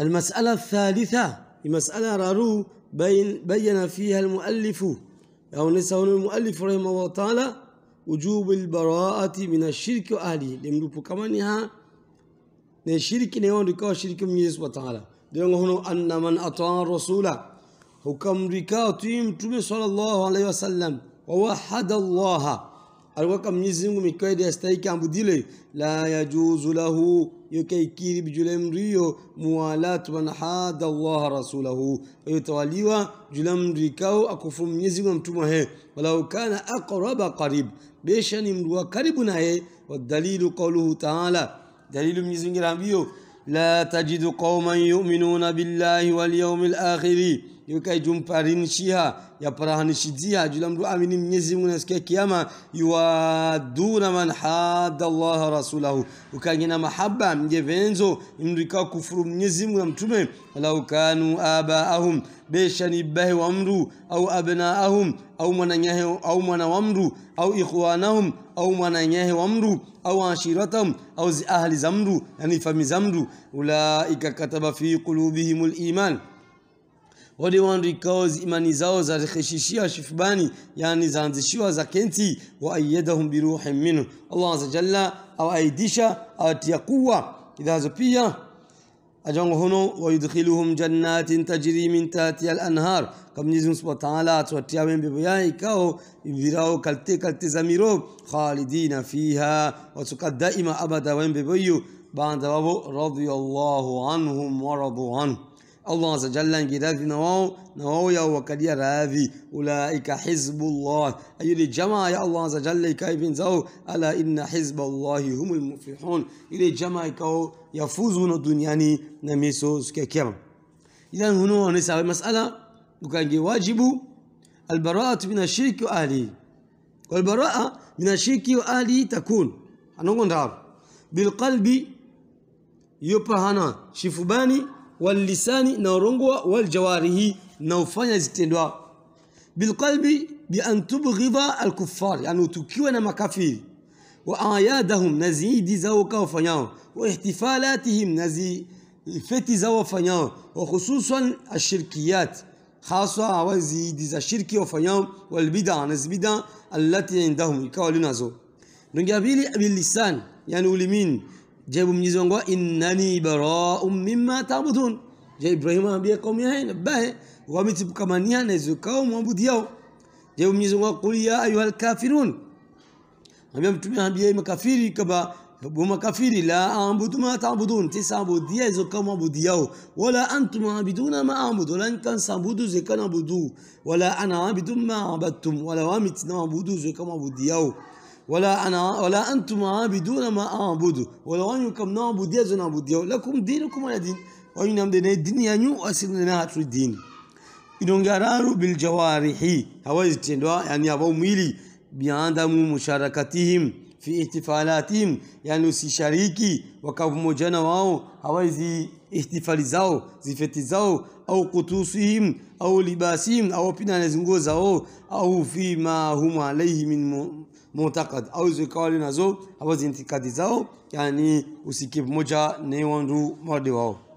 المسألة الثالثة مسألة رارو بين بين فيها المؤلف أو يعني نسون المؤلف رحمه الله تعالى وجوب البراءة من الشرك وأهله لمدوب كمان ها نشرك نيوان ركا شرك من يسوى تعالى دعونا هنا أن من أطاع الرسول حكم ركا تيم صلى الله عليه وسلم ووحد الله algo mnyezi Mungu mikoede yastahiki ambudile la yajuzu lahu yokaikiri bijule mri yo muwalatu man hada Allah rasulahu yotawaliwa jula mri kao akufuru Mwenyezi Mungu mtumwa he walau kana aqraba qarib besha ni mru karibu na he wadalilu qawluhu ta'ala dalilu Mwenyezi Mungu ambio la tajidu qauman yu'minuna billahi wal yawmil akhiri yukaijumparishia yaparahanishizia jula mndu amini Mwenyezi Mungu nasikia kiyama yuwaduna man hadda Allah rasulahu ukagena mahaba mjevenzo mndu ikakufuru Mwenyezi Mungu na mtume lau kanu abaahum besha ni bahe wa mndu au abnaahum au mwananyahe au mwana au ikhwanahum au mwananyahe wa mndu au ashiratahum au zi ahli za mndu yani fami za ulaika kataba fi qulubihimul iman Holy One recalls imani zao za reheshishiwa shifbani, yani zaanzishiwa za kenti, wa ayyadahum biruhin minhu. Allah azza jalla awaidisha awatia kuwa idazo pia ajango hono wayudkhiluhum jannatin tajri min tahtiha al-anhar kama Mwenyezi Mungu Subhanahu wa Ta'ala atuatia wembe yao ikao virao kalte kalte zamiro khalidina fiha watuka daima abada wembe boyo baada wabo radiyallahu anhum wa radu anhu الله عز وجل انجداد نواو نواو يا وكدي راذي أولئك حزب الله أي جماعه يا الله عز وجل كيف زو ألا إن حزب الله هم المفلحون إلى جماعه كو يفوزون الدنيا نميسوس ككيرم إذا هنا نسأل المساله وكان واجب البراءة من الشرك وآلي والبراءة من الشرك وآلي تكون هنقول نعم. بالقلب يبهنا شفباني واللساني نورنغوا والجواره نوفانيا زتندوا بالقلب بأن تبغض الكفار يعني تكيو أنا مكافير وآيادهم نزيد زوكا وفنياو واحتفالاتهم نزيد فتي زو وفنياو وخصوصا الشركيات خاصة وزيد زا شركي وفنياو والبدع نزبدا التي عندهم الكوالي نازو نجابيلي باللسان يعني ولمين يعني جيب ميزونغو إنني براء مما تعبدون جاي إبراهيم أنبياء قوم يهين نبه ومتب كمانيا نزكاو معبود ياو جاء ميزونغو قل يا أيها الكافرون أنبياء متبين أنبياء مكافيري كبا بوما ومكافيري لا أعبد ما تعبدون تسعبد يا زكاو معبود ياو ولا أنتم عابدون ما أعبد ولا إن كان سعبدوا زكاو نعبدو ولا أنا عابد ما عبدتم ولا وامي عبدو زكاو معبود ياو ولا أنا ولا أنتم عابدون ما أعبد ولو أنكم نعبد يزو نعبد لكم دينكم ولا دين وإنما دين الدين ينو أسلنا هاتو الدين إنغرار بالجوارح هو تندوا يعني أبو ميلي بعدم مشاركتهم في احتفالاتهم يعني usishariki wakavumojana wao hawaizi ihtifali zao zifeti zao au kutusihim au libasihim au pina na nguo zao au fi ma hum alaihi min mutakad au zikali nazo hawazi intikadi zao yani usikivu moja ni wandu mawadi wao